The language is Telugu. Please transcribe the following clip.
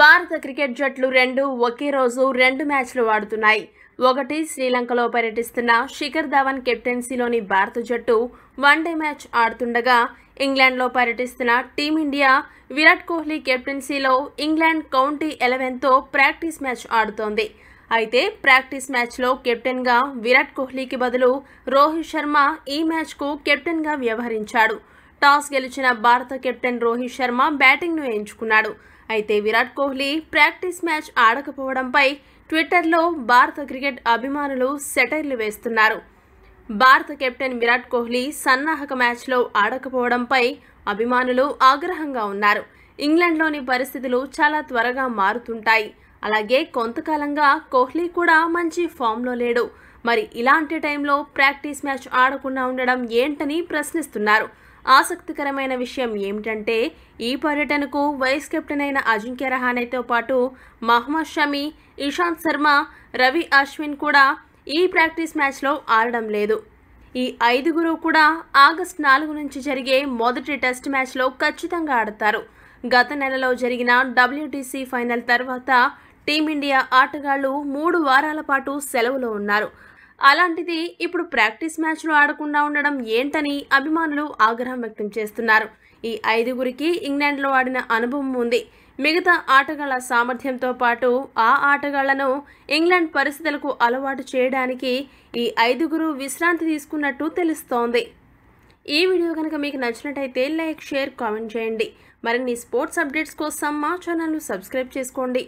భారత క్రికెట్ జట్లు రెండు ఒకే రోజు రెండు మ్యాచ్లు ఆడుతున్నాయి ఒకటి శ్రీలంకలో పర్యటిస్తున్న శిఖర్ ధవన్ కెప్టెన్సీలోని భారత జట్టు వన్డే మ్యాచ్ ఆడుతుండగా ఇంగ్లాండ్లో పర్యటిస్తున్న టీమిండియా విరాట్ కోహ్లీ కెప్టెన్సీలో ఇంగ్లాండ్ కౌంటీ ఎలెవెన్తో ప్రాక్టీస్ మ్యాచ్ ఆడుతోంది అయితే ప్రాక్టీస్ మ్యాచ్లో కెప్టెన్గా విరాట్ కోహ్లీకి బదులు రోహిత్ శర్మ ఈ మ్యాచ్కు కెప్టెన్గా వ్యవహరించాడు టాస్ గెలిచిన భారత కెప్టెన్ రోహిత్ శర్మ బ్యాటింగ్ను ఎంచుకున్నాడు అయితే విరాట్ కోహ్లీ ప్రాక్టీస్ మ్యాచ్ ఆడకపోవడంపై ట్విట్టర్లో భారత క్రికెట్ అభిమానులు సెటైర్లు వేస్తున్నారు భారత కెప్టెన్ విరాట్ కోహ్లీ సన్నాహక మ్యాచ్లో ఆడకపోవడంపై అభిమానులు ఆగ్రహంగా ఉన్నారు ఇంగ్లండ్లోని పరిస్థితులు చాలా త్వరగా మారుతుంటాయి అలాగే కొంతకాలంగా కోహ్లీ కూడా మంచి ఫామ్లో లేడు మరి ఇలాంటి టైంలో ప్రాక్టీస్ మ్యాచ్ ఆడకుండా ఉండడం ఏంటని ప్రశ్నిస్తున్నారు ఆసక్తికరమైన విషయం ఏమిటంటే ఈ పర్యటనకు వైస్ కెప్టెన్ అయిన అజింక్య రహానేతో పాటు మహమ్మద్ షమి ఇషాంత్ శర్మ రవి అశ్విన్ కూడా ఈ ప్రాక్టీస్ మ్యాచ్లో ఆడడం లేదు ఈ ఐదుగురు కూడా ఆగస్ట్ నాలుగు నుంచి జరిగే మొదటి టెస్ట్ మ్యాచ్లో ఖచ్చితంగా ఆడతారు గత నెలలో జరిగిన డబ్ల్యూటీసీ ఫైనల్ తర్వాత టీమిండియా ఆటగాళ్లు మూడు వారాల పాటు సెలవులో ఉన్నారు అలాంటిది ఇప్పుడు ప్రాక్టీస్ మ్యాచ్లు ఆడకుండా ఉండడం ఏంటని అభిమానులు ఆగ్రహం వ్యక్తం చేస్తున్నారు ఈ ఐదుగురికి ఇంగ్లాండ్లో ఆడిన అనుభవం ఉంది మిగతా ఆటగాళ్ల సామర్థ్యంతో పాటు ఆ ఆటగాళ్లను ఇంగ్లాండ్ పరిస్థితులకు అలవాటు చేయడానికి ఈ ఐదుగురు విశ్రాంతి తీసుకున్నట్టు తెలుస్తోంది ఈ వీడియో కనుక మీకు నచ్చినట్టయితే లైక్ షేర్ కామెంట్ చేయండి మరిన్ని స్పోర్ట్స్ అప్డేట్స్ కోసం మా ఛానల్ను సబ్స్క్రైబ్ చేసుకోండి